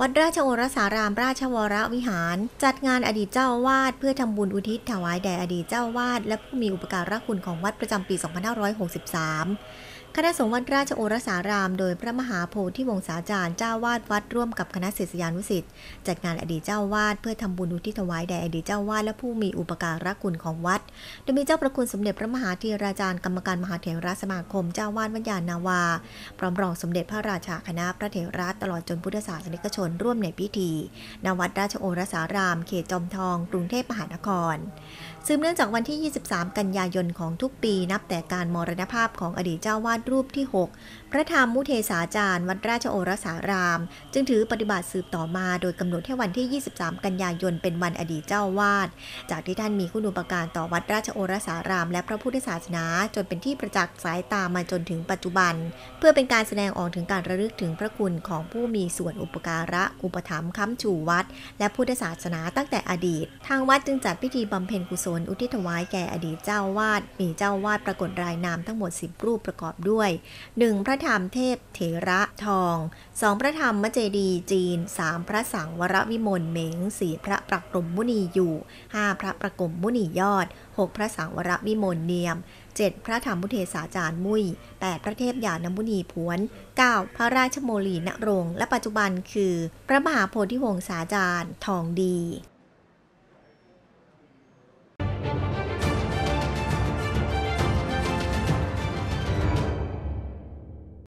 วัดราชโอรสาราม ราชวรวิหาร จัดงานอดีตเจ้าวาดเพื่อทำบุญอุทิศถวายแด่อดีตเจ้าวาดและผู้มีอุปการะคุณของวัดประจำปี 2563 คณะสงฆ์วัดราชโอรสาราม โดยพระมหาโพธิวงศาจารย์เจ้าวาดวัดร่วมกับคณะศิษยานุศิษย์จัดงานอดีตเจ้าวาดเพื่อทำบุญอุทิศถวายแด่อดีตเจ้าวาดและผู้มีอุปการะคุณของวัด โดยมีเจ้าประคุณสมเด็จพระมหาธีราจารย์กรรมการมหาเถรสมาคม เจ้าวาดวัดยานาวาพร้อมรองสมเด็จพระราชาคณะพระเถระตลอดจนพุทธศาสนิกชนนร่วมในพิธีณวัดราชโอรสาราม เขตจอมทอง กรุงเทพมหานครซึ่งเนื่องจากวันที่ 23 กันยายนของทุกปีนับแต่การมรณภาพของอดีตเจ้าวาดรูปที่ 6 พระธรรมมุเทศาจารย์ วัดราชโอรสาราม จึงถือปฏิบัติสืบต่อมา โดยกำหนดให้วันที่ 23 กันยายน เป็นวันอดีตเจ้าวาด จากที่ท่านมีคุณูปการต่อวัดราชโอรสาราม และพระพุทธศาสนา จนเป็นที่ประจักษ์สายตามาจนถึงปัจจุบัน เพื่อเป็นการแสดงออกถึงการระลึกถึงพระคุณของผู้มีส่วนอุปการระอุปถัมภ์ค้ำชูวัด และพุทธศาสนาตั้งแต่อดีต ทางวัดจึงจัดพิธีบำเพ็ญกุศลอุทิศถวายแก่อดีตเจ้าวาด มีเจ้าวาดปรากฏรายนามทั้งหมด 10 รูปประกอบด้วย 1. พระธรรมเทพ เถระทอง 2. พระธรรมมเจดีจีน 3. พระสังวรวิมลเมง 4. พระประกรมมุนีอยู่ 5. พระประกรมมุนียอด 6. พระสังวรวิมลเนียม 7. พระธรรมบุเทศาจารย์มุย 8. พระเทพยานมุนีผวน 9. พระราชโมลีณรงและปัจจุบันคือ พระมหาโพธิวงศาจารย์ ทองดี